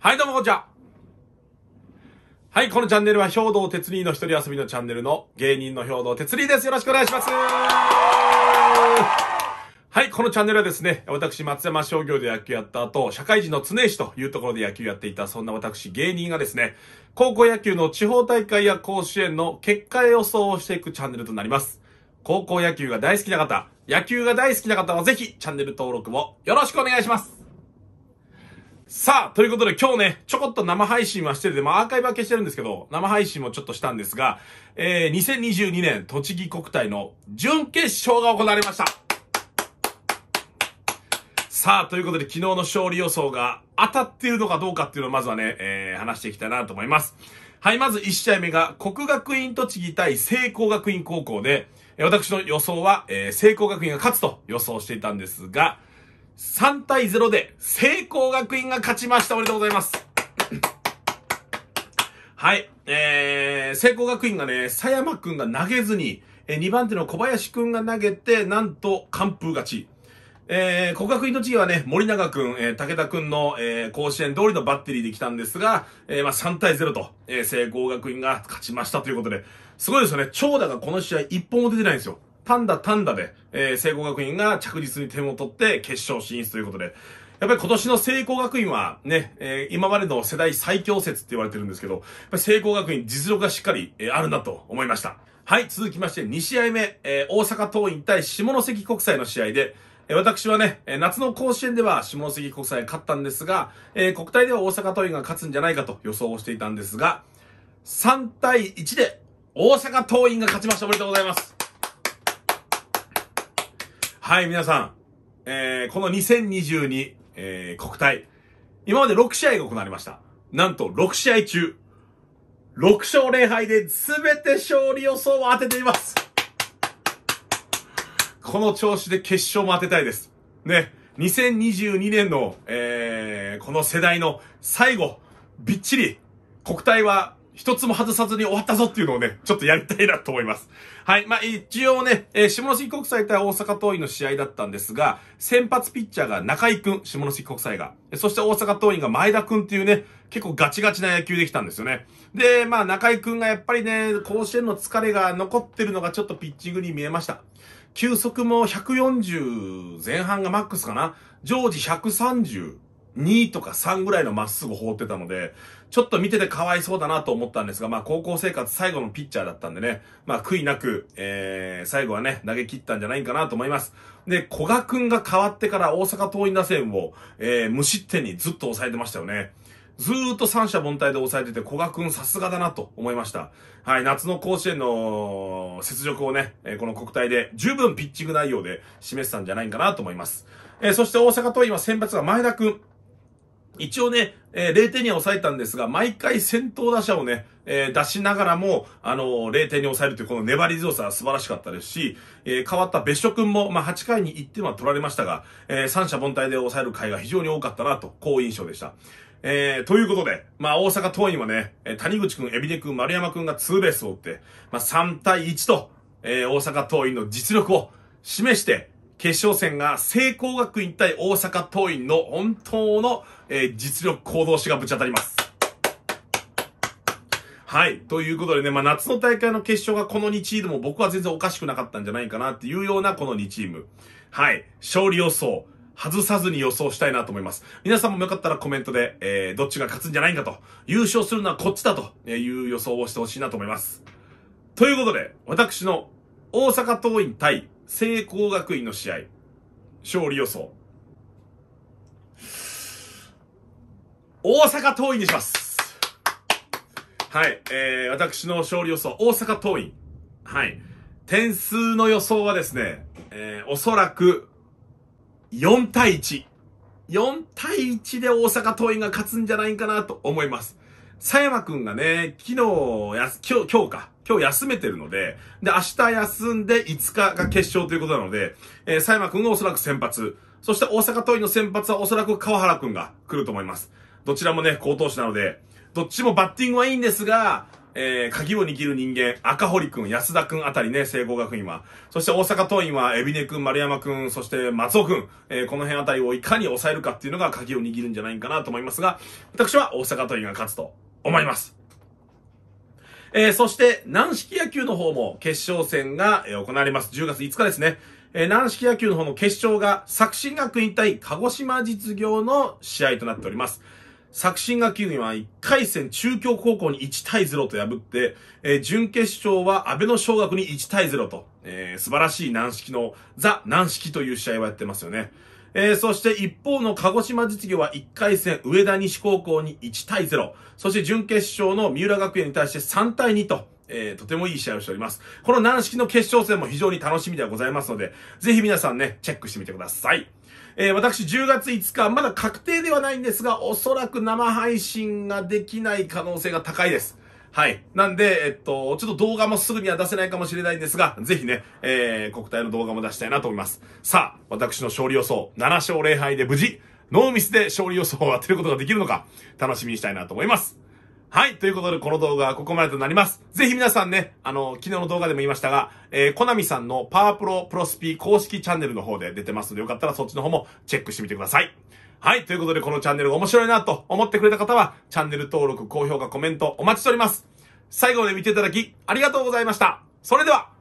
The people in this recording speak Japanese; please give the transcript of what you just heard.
はい、どうもこんにちは。はい、このチャンネルは兵道哲理の一人遊びのチャンネルの芸人の兵道哲理です。よろしくお願いします。はい、このチャンネルはですね、私、松山商業で野球やった後、社会人の常石というところで野球やっていた、そんな私、芸人がですね、高校野球の地方大会や甲子園の結果予想をしていくチャンネルとなります。高校野球が大好きな方、野球が大好きな方はぜひ、チャンネル登録もよろしくお願いします。さあ、ということで今日ね、ちょこっと生配信はしてで、まあアーカイブは消してるんですけど、生配信もちょっとしたんですが、えー、2022年栃木国体の準決勝が行われました。さあ、ということで昨日の勝利予想が当たっているのかどうかっていうのをまずはね、えー、話していきたいなと思います。はい、まず1試合目が国学院栃木対聖光学院高校で、私の予想は、えー、聖光学院が勝つと予想していたんですが、3対0で聖光学院が勝ちました。おめでとうございます。はい。えー、聖光学院がね、佐山くんが投げずに、え2番手の小林くんが投げて、なんと完封勝ち。えー、国学院の次はね、森永くん、えー、武田くんの、えー、甲子園通りのバッテリーで来たんですが、えー、まあ、3対0と、えー、聖光学院が勝ちましたということで、すごいですよね。長打がこの試合一本も出てないんですよ。だたんだで、えー、聖光学院が着実に点を取って決勝進出ということで、やっぱり今年の聖光学院はね、えー、今までの世代最強説って言われてるんですけど、やっぱ聖光学院実力がしっかり、えー、あるなと思いました。はい、続きまして2試合目、えー、大阪桐蔭対下関国際の試合で、え私はね、え夏の甲子園では下関国際勝ったんですが、え国体では大阪桐蔭が勝つんじゃないかと予想をしていたんですが、3対1で大阪桐蔭が勝ちました。おめでとうございます。はい、皆さん。えー、この2022、えー、国体。今まで6試合が行われました。なんと6試合中、6勝0敗で全て勝利予想を当てています。この調子で決勝も当てたいです。ね。2022年の、えー、この世代の最後、びっちり、国体は一つも外さずに終わったぞっていうのをね、ちょっとやりたいなと思います。はい。まあ、一応ね、えー、下関国際対大阪桐蔭の試合だったんですが、先発ピッチャーが中井くん、下関国際が。そして大阪桐蔭が前田くんっていうね、結構ガチガチな野球できたんですよね。で、まあ、中井くんがやっぱりね、甲子園の疲れが残ってるのがちょっとピッチングに見えました。球速も140前半がマックスかな。常時130。2とか3ぐらいのまっすぐ放ってたので、ちょっと見ててかわいそうだなと思ったんですが、まあ高校生活最後のピッチャーだったんでね、まあ悔いなく、えー、最後はね、投げ切ったんじゃないかなと思います。で、古賀くんが変わってから大阪桐蔭打線を、えー、無失点にずっと抑えてましたよね。ずーっと三者凡退で抑えてて、古賀くんさすがだなと思いました。はい、夏の甲子園の雪辱をね、この国体で十分ピッチング内容で示したんじゃないかなと思います。えー、そして大阪桐蔭は選抜が前田くん。一応ね、えー、0点には抑えたんですが、毎回先頭打者をね、えー、出しながらも、あのー、0点に抑えるというこの粘り強さは素晴らしかったですし、えー、変わった別所君も、まあ、8回に1点は取られましたが、えー、三者凡退で抑える回が非常に多かったなと、好印象でした。えー、ということで、まあ、大阪桐蔭はね、谷口君、海老根君、丸山くんがツーベースを打って、まあ、3対1と、えー、大阪桐蔭の実力を示して、決勝戦が聖光学院対大阪桐蔭の本当の、えー、実力行動士がぶち当たります。はい。ということでね、まあ、夏の大会の決勝がこの2チームも僕は全然おかしくなかったんじゃないかなっていうようなこの2チーム。はい。勝利予想。外さずに予想したいなと思います。皆さんもよかったらコメントで、えー、どっちが勝つんじゃないかと、優勝するのはこっちだという予想をしてほしいなと思います。ということで、私の大阪桐蔭対聖光学院の試合、勝利予想。大阪桐蔭にします。はい、えー、私の勝利予想、大阪桐蔭。はい。点数の予想はですね、えー、おそらく、4対1。4対1で大阪桐蔭が勝つんじゃないかなと思います。佐山くんがね、昨日や今日、今日か。今日休めてるので、で、明日休んで5日が決勝ということなので、えー、佐山くんがおそらく先発。そして大阪桐蔭の先発はおそらく川原くんが来ると思います。どちらもね、好投手なので、どっちもバッティングはいいんですが、えー、鍵を握る人間、赤堀くん、安田くんあたりね、聖光学院は。そして大阪桐蔭は、海老根くん、丸山くん、そして松尾くん、えー、この辺あたりをいかに抑えるかっていうのが鍵を握るんじゃないかなと思いますが、私は大阪桐蔭が勝つと思います。えー、そして、軟式野球の方も決勝戦が行われます。10月5日ですね。えー、軟式野球の方の決勝が、作新学院対鹿児島実業の試合となっております。作新学院は1回戦中京高校に1対0と破って、えー、準決勝は安倍の小学に1対0と、えー、素晴らしい軟式の、ザ・軟式という試合をやってますよね。えー、そして一方の鹿児島実業は1回戦、上田西高校に1対0。そして準決勝の三浦学園に対して3対2と。えー、とてもいい試合をしております。この軟式の決勝戦も非常に楽しみではございますので、ぜひ皆さんね、チェックしてみてください。えー、私10月5日、まだ確定ではないんですが、おそらく生配信ができない可能性が高いです。はい。なんで、えっと、ちょっと動画もすぐには出せないかもしれないんですが、ぜひね、えー、国体の動画も出したいなと思います。さあ、私の勝利予想、7勝0敗で無事、ノーミスで勝利予想を当てることができるのか、楽しみにしたいなと思います。はい。ということで、この動画はここまでとなります。ぜひ皆さんね、あの、昨日の動画でも言いましたが、えー、コナミさんのパワープロプロスピー公式チャンネルの方で出てますので、よかったらそっちの方もチェックしてみてください。はい。ということで、このチャンネルが面白いなと思ってくれた方は、チャンネル登録、高評価、コメントお待ちしております。最後まで見ていただき、ありがとうございました。それでは